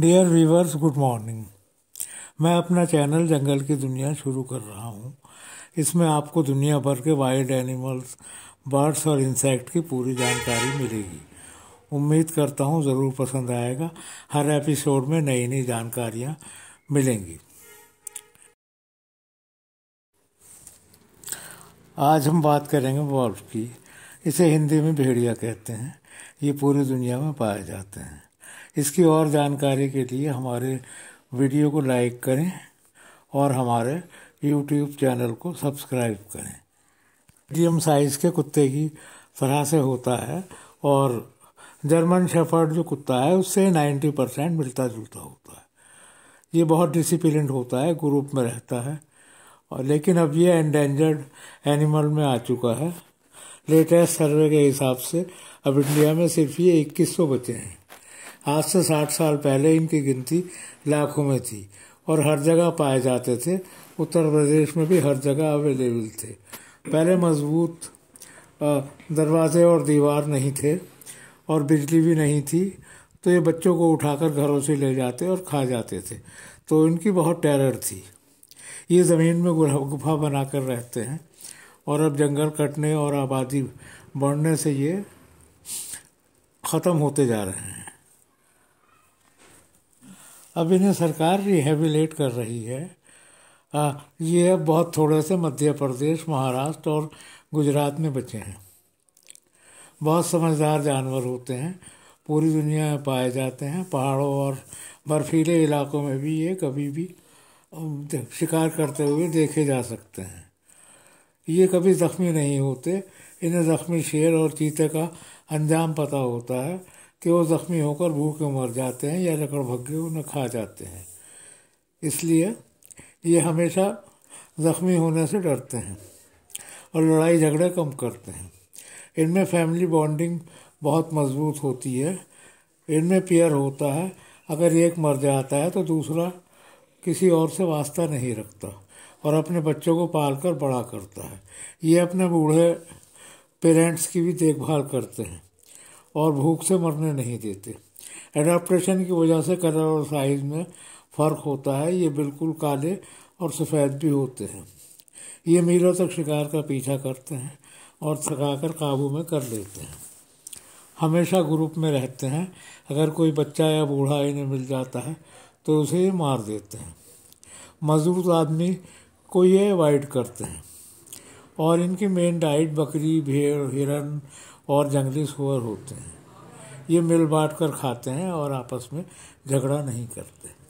dear viewers good morning मैं अपना channel जंगल की दुनिया शुरू कर रहा हूँ इसमें आपको दुनिया भर के वाइल्ड एनिमल्स बर्ड्स और इंसेक्ट की पूरी जानकारी मिलेगी उम्मीद करता हूँ ज़रूर पसंद आएगा हर एपिसोड में नई नई जानकारियाँ मिलेंगी आज हम बात करेंगे वॉल्फ की इसे हिंदी में भेड़िया कहते हैं ये पूरी दुनिया में पाए जाते हैं इसकी और जानकारी के लिए हमारे वीडियो को लाइक करें और हमारे यूट्यूब चैनल को सब्सक्राइब करें मीडियम साइज़ के कुत्ते की तरह से होता है और जर्मन शेफर्ड जो कुत्ता है उससे 90 परसेंट मिलता जुलता होता है ये बहुत डिसिप्लिन होता है ग्रुप में रहता है और लेकिन अब ये एंडेंजर्ड एनिमल में आ चुका है लेटेस्ट सर्वे के हिसाब से अब इंडिया में सिर्फ ये इक्कीस सौ बचे हैं आज से साठ साल पहले इनकी गिनती लाखों में थी और हर जगह पाए जाते थे उत्तर प्रदेश में भी हर जगह अवेलेबल थे पहले मजबूत दरवाजे और दीवार नहीं थे और बिजली भी नहीं थी तो ये बच्चों को उठाकर घरों से ले जाते और खा जाते थे तो इनकी बहुत टेरर थी ये ज़मीन में गुफा बनाकर रहते हैं और अब जंगल कटने और आबादी बढ़ने से ये ख़त्म होते जा रहे हैं अब इन्हें सरकार रिहेबिलेट कर रही है आ, ये बहुत थोड़े से मध्य प्रदेश महाराष्ट्र और गुजरात में बचे हैं बहुत समझदार जानवर होते हैं पूरी दुनिया में पाए जाते हैं पहाड़ों और बर्फीले इलाकों में भी ये कभी भी शिकार करते हुए देखे जा सकते हैं ये कभी ज़ख्मी नहीं होते इन्हें ज़ख्मी शेर और चीते का अंजाम पता होता है कि वो ज़ख्मी होकर भूखे मर जाते हैं या लकड़ भगे उन्हें खा जाते हैं इसलिए ये हमेशा ज़ख्मी होने से डरते हैं और लड़ाई झगड़े कम करते हैं इनमें फैमिली बॉन्डिंग बहुत मजबूत होती है इनमें पेयर होता है अगर एक मर जाता है तो दूसरा किसी और से वास्ता नहीं रखता और अपने बच्चों को पाल कर बड़ा करता है ये अपने बूढ़े पेरेंट्स की भी देखभाल करते हैं और भूख से मरने नहीं देते एडाप्टेशन की वजह से कलर और साइज़ में फ़र्क होता है ये बिल्कुल काले और सफ़ेद भी होते हैं ये मीलों तक शिकार का पीछा करते हैं और थकाकर काबू में कर लेते हैं हमेशा ग्रुप में रहते हैं अगर कोई बच्चा या बूढ़ा इन्हें मिल जाता है तो उसे ये मार देते हैं मजबूत तो आदमी को ये अवॉइड करते हैं और इनकी मेन डाइट बकरी भेड़ हिरन और जंगली सुअर होते हैं ये मिल बांट कर खाते हैं और आपस में झगड़ा नहीं करते